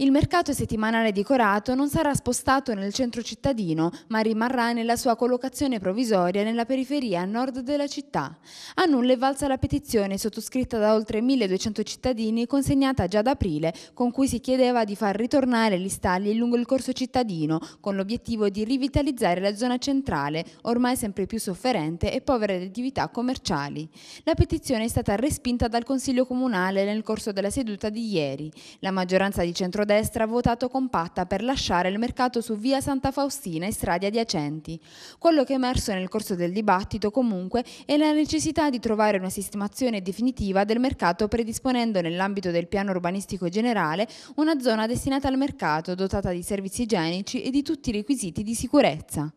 Il mercato settimanale di Corato non sarà spostato nel centro cittadino, ma rimarrà nella sua collocazione provvisoria nella periferia a nord della città. A nulla è valsa la petizione sottoscritta da oltre 1200 cittadini consegnata già ad aprile, con cui si chiedeva di far ritornare gli stalli lungo il corso cittadino, con l'obiettivo di rivitalizzare la zona centrale, ormai sempre più sofferente e povera di attività commerciali. La petizione è stata respinta dal Consiglio Comunale nel corso della seduta di ieri. La maggioranza di centrodestra centrodestra ha votato compatta per lasciare il mercato su via Santa Faustina e strade adiacenti. Quello che è emerso nel corso del dibattito comunque è la necessità di trovare una sistemazione definitiva del mercato predisponendo nell'ambito del piano urbanistico generale una zona destinata al mercato dotata di servizi igienici e di tutti i requisiti di sicurezza.